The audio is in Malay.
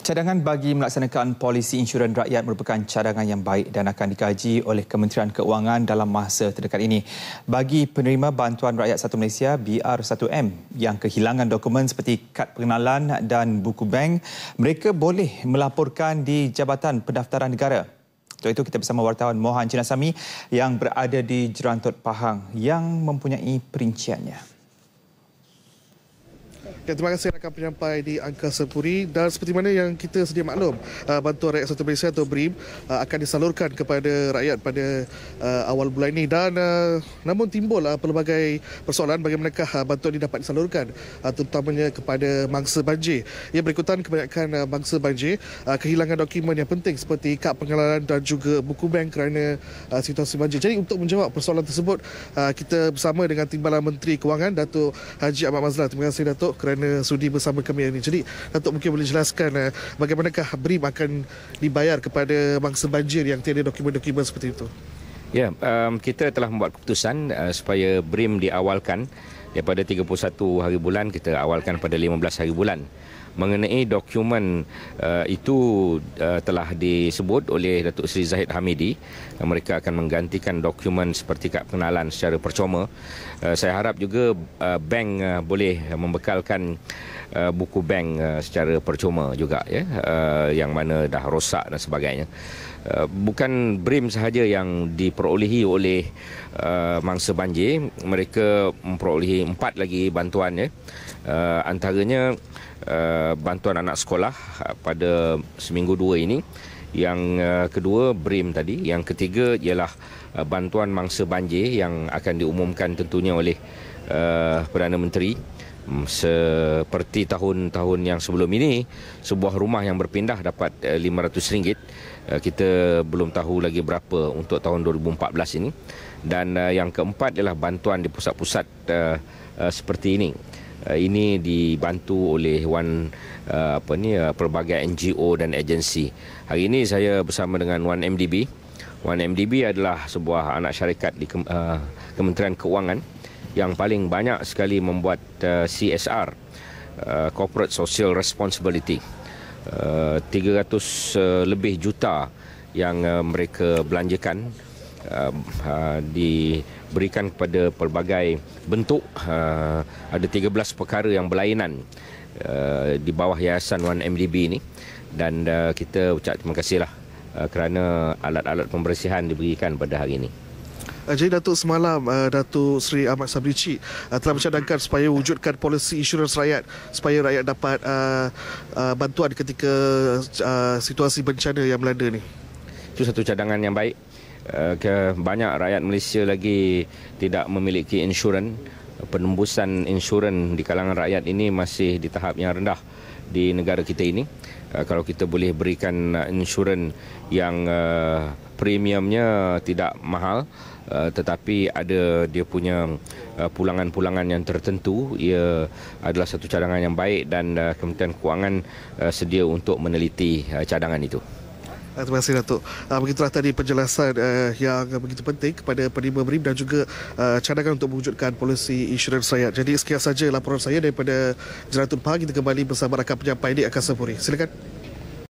Cadangan bagi melaksanakan polisi insurans rakyat merupakan cadangan yang baik dan akan dikaji oleh Kementerian Keuangan dalam masa terdekat ini. Bagi penerima bantuan rakyat satu Malaysia BR1M yang kehilangan dokumen seperti kad pengenalan dan buku bank, mereka boleh melaporkan di Jabatan Pendaftaran Negara. Untuk itu kita bersama wartawan Mohan Cinasami yang berada di Jerantut Pahang yang mempunyai perinciannya. Ya, terima kasih akan penyampai di Angkasa Puri dan seperti mana yang kita sedia maklum uh, bantuan rakyat satu Malaysia atau BRIM uh, akan disalurkan kepada rakyat pada uh, awal bulan ini dan namun timbul pelbagai persoalan bagaimanakah bantuan ini dapat disalurkan terutamanya kepada mangsa banjir. Ya berikutan kebanyakan mangsa banjir kehilangan dokumen yang penting seperti kad pengenalan dan juga buku bank kerana situasi banjir. Jadi untuk menjawab persoalan tersebut kita bersama dengan Timbalan Menteri Kewangan Datuk Haji Ahmad Mazlan. Terima kasih Datuk kerana kerana sudi bersama kami hari ini. Jadi, Datuk mungkin boleh jelaskan uh, bagaimanakah BRIM akan dibayar kepada bangsa banjir yang tiada dokumen-dokumen seperti itu? Ya, yeah, um, kita telah membuat keputusan uh, supaya BRIM diawalkan daripada 31 hari bulan kita awalkan pada 15 hari bulan mengenai dokumen uh, itu uh, telah disebut oleh Datuk Seri Zahid Hamidi uh, mereka akan menggantikan dokumen seperti kad pengenalan secara percuma uh, saya harap juga uh, bank uh, boleh membekalkan uh, buku bank uh, secara percuma juga ya uh, yang mana dah rosak dan sebagainya Uh, bukan brim sahaja yang diperolehi oleh uh, mangsa banjir mereka memperolehi empat lagi bantuan ya uh, antaranya uh, bantuan anak sekolah uh, pada seminggu dua ini yang uh, kedua brim tadi yang ketiga ialah uh, bantuan mangsa banjir yang akan diumumkan tentunya oleh uh, perdana menteri Hmm, seperti tahun-tahun yang sebelum ini sebuah rumah yang berpindah dapat eh, RM500 eh, kita belum tahu lagi berapa untuk tahun 2014 ini dan eh, yang keempat adalah bantuan di pusat-pusat seperti ini ini dibantu oleh wan apa ni pelbagai NGO dan agensi hari ini saya bersama dengan wan MDB wan MDB adalah sebuah anak syarikat di Kementerian Keuangan yang paling banyak sekali membuat uh, CSR uh, corporate social responsibility uh, 300 uh, lebih juta yang uh, mereka belanjakan uh, uh, diberikan kepada pelbagai bentuk uh, ada 13 perkara yang berlainan uh, di bawah yayasan 1MDB ini dan uh, kita ucap terima kasihlah uh, kerana alat-alat pembersihan diberikan pada hari ini uh, jadi Datuk semalam uh, Datuk Seri Ahmad Sabri Cik uh, telah mencadangkan supaya wujudkan polisi insurans rakyat supaya rakyat dapat uh, uh, bantuan ketika uh, situasi bencana yang melanda ni. Itu satu cadangan yang baik. Uh, ke banyak rakyat Malaysia lagi tidak memiliki insurans. Penembusan insurans di kalangan rakyat ini masih di tahap yang rendah di negara kita ini. Uh, kalau kita boleh berikan insurans yang uh, premiumnya tidak mahal Uh, tetapi ada dia punya uh, pulangan-pulangan yang tertentu ia adalah satu cadangan yang baik dan uh, Kementerian Kewangan sedia untuk meneliti cadangan itu. Ah, terima kasih Datuk. Ah, begitulah tadi penjelasan eh, yang begitu penting kepada penerima MRIM dan juga eh, cadangan untuk mewujudkan polisi insurans saya. Jadi sekian saja laporan saya daripada Jelantun Pahang. Kita kembali bersama rakan penyampai di Akasa Silakan.